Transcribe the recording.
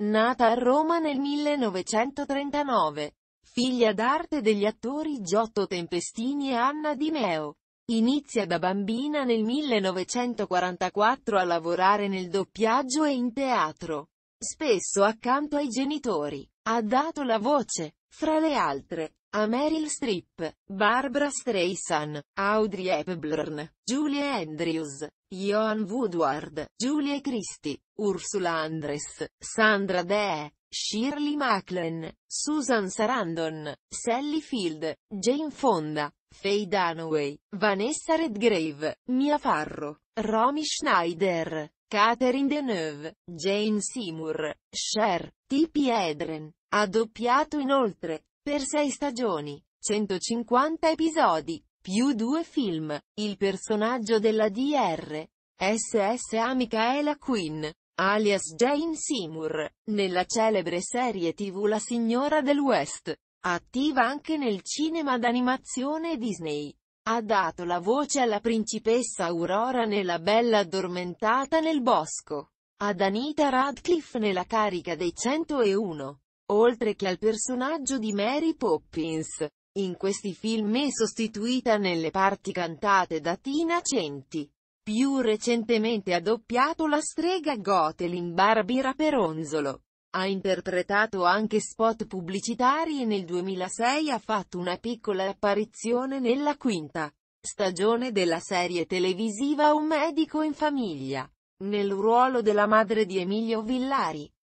Nata a Roma nel 1939. Figlia d'arte degli attori Giotto Tempestini e Anna Di Meo. Inizia da bambina nel 1944 a lavorare nel doppiaggio e in teatro, spesso accanto ai genitori. Ha dato la voce, fra le altre, a Meryl Streep, Barbara Streisand, Audrey Hepburn, Julie Andrews, Joan Woodward, Julie Christie, Ursula Andress, Sandra Dee, Shirley Maclen, Susan Sarandon, Sally Field, Jane Fonda, Faye Dunaway, Vanessa Redgrave, Mia Farro, Romy Schneider, Catherine Deneuve, Jane Seymour, Cher, T.P. Edren. Ha doppiato inoltre, per sei stagioni, 150 episodi, più due film, il personaggio della DR. SSA Michaela Quinn, alias Jane Seymour, nella celebre serie tv La Signora del West, attiva anche nel cinema d'animazione Disney. Ha dato la voce alla principessa Aurora nella Bella addormentata nel bosco, ad Anita Radcliffe nella carica dei 101, oltre che al personaggio di Mary Poppins. In questi film è sostituita nelle parti cantate da Tina Centi. Più recentemente ha doppiato la strega Gotelin Barbira Peronzolo. Ha interpretato anche spot pubblicitari e nel 2006 ha fatto una piccola apparizione nella quinta stagione della serie televisiva Un medico in famiglia, nel ruolo della madre di Emilio Villari.